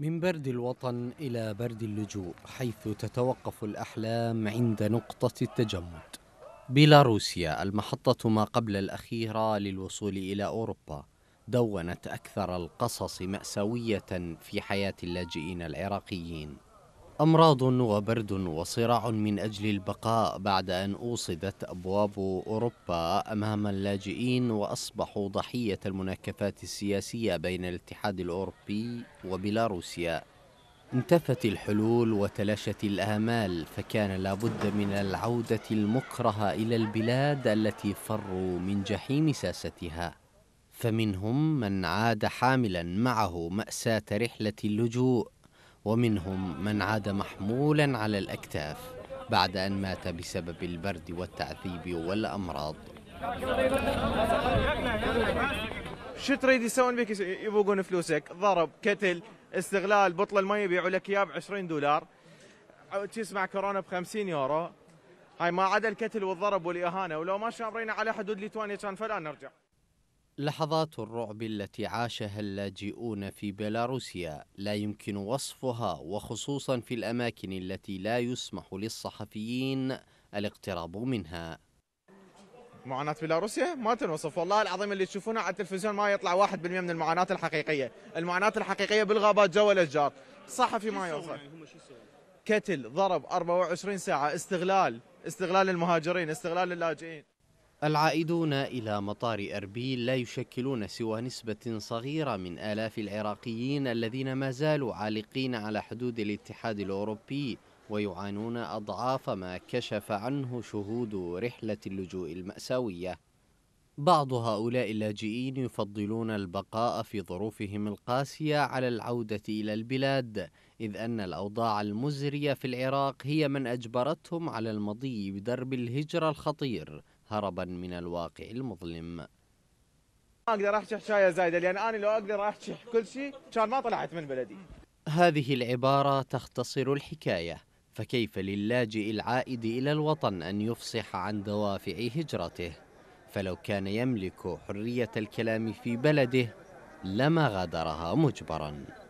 من برد الوطن إلى برد اللجوء حيث تتوقف الأحلام عند نقطة التجمد بيلاروسيا المحطة ما قبل الأخيرة للوصول إلى أوروبا دونت أكثر القصص مأساوية في حياة اللاجئين العراقيين أمراض وبرد وصراع من أجل البقاء بعد أن أوصدت أبواب أوروبا أمام اللاجئين وأصبحوا ضحية المناكفات السياسية بين الاتحاد الأوروبي وبيلاروسيا انتفت الحلول وتلاشت الآمال فكان لابد من العودة المكرهة إلى البلاد التي فروا من جحيم ساستها فمنهم من عاد حاملا معه مأساة رحلة اللجوء ومنهم من عاد محمولا على الأكتاف بعد أن مات بسبب البرد والتعذيب والأمراض شو تريد يسوون بك يبوقون فلوسك ضرب كتل استغلال بطل المي يبيعوا لك اياه ب 20 دولار تسمع كورونا ب 50 يورو هاي ما عدا الكتل والضرب والاهانه ولو ما شامرين على حدود ليتوانيا كان فلا نرجع لحظات الرعب التي عاشها اللاجئون في بيلاروسيا لا يمكن وصفها وخصوصا في الاماكن التي لا يسمح للصحفيين الاقتراب منها معاناة بيلاروسيا ما تنوصف والله العظيم اللي تشوفونه على التلفزيون ما يطلع 1% من المعاناة الحقيقية المعاناة الحقيقية بالغابات جو الاشجار صحفي ما يوصل كتل ضرب 24 ساعة استغلال استغلال المهاجرين استغلال اللاجئين العائدون إلى مطار أربيل لا يشكلون سوى نسبة صغيرة من آلاف العراقيين الذين ما زالوا عالقين على حدود الاتحاد الأوروبي ويعانون أضعاف ما كشف عنه شهود رحلة اللجوء المأساوية بعض هؤلاء اللاجئين يفضلون البقاء في ظروفهم القاسية على العودة إلى البلاد إذ أن الأوضاع المزرية في العراق هي من أجبرتهم على المضي بدرب الهجرة الخطير هربا من الواقع المظلم ما اقدر احكي حكايه زايده لان انا لو اقدر احكي كل شيء كان ما طلعت من بلدي هذه العباره تختصر الحكايه فكيف للاجئ العائد الى الوطن ان يفصح عن دوافع هجرته فلو كان يملك حريه الكلام في بلده لما غادرها مجبرا